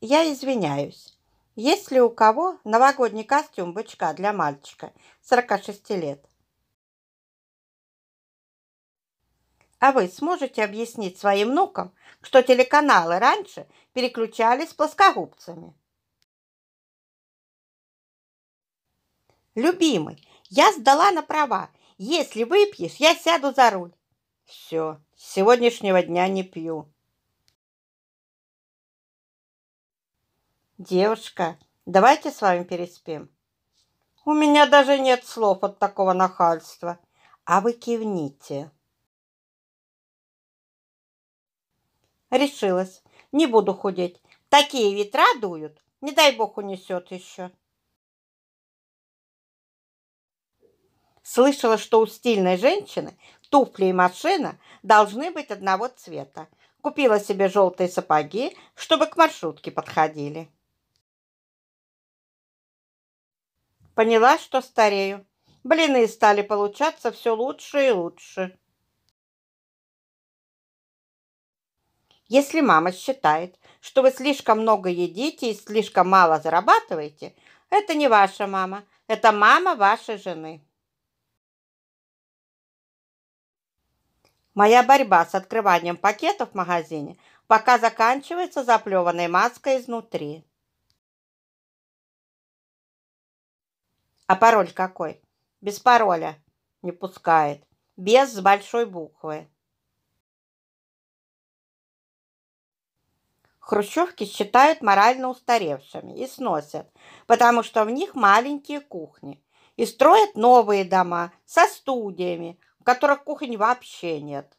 Я извиняюсь. Есть ли у кого новогодний костюм бычка для мальчика 46 лет? А вы сможете объяснить своим внукам, что телеканалы раньше переключались плоскогубцами? Любимый, я сдала на права. Если выпьешь, я сяду за руль. Все, с сегодняшнего дня не пью. «Девушка, давайте с вами переспим». «У меня даже нет слов от такого нахальства. А вы кивните». Решилась. Не буду худеть. Такие ветра дуют. Не дай бог унесет еще. Слышала, что у стильной женщины туфли и машина должны быть одного цвета. Купила себе желтые сапоги, чтобы к маршрутке подходили. Поняла, что старею. Блины стали получаться все лучше и лучше. Если мама считает, что вы слишком много едите и слишком мало зарабатываете, это не ваша мама, это мама вашей жены. Моя борьба с открыванием пакетов в магазине пока заканчивается заплеванной маской изнутри. А пароль какой? Без пароля. Не пускает. Без с большой буквы. Хрущевки считают морально устаревшими и сносят, потому что в них маленькие кухни. И строят новые дома со студиями, в которых кухонь вообще нет.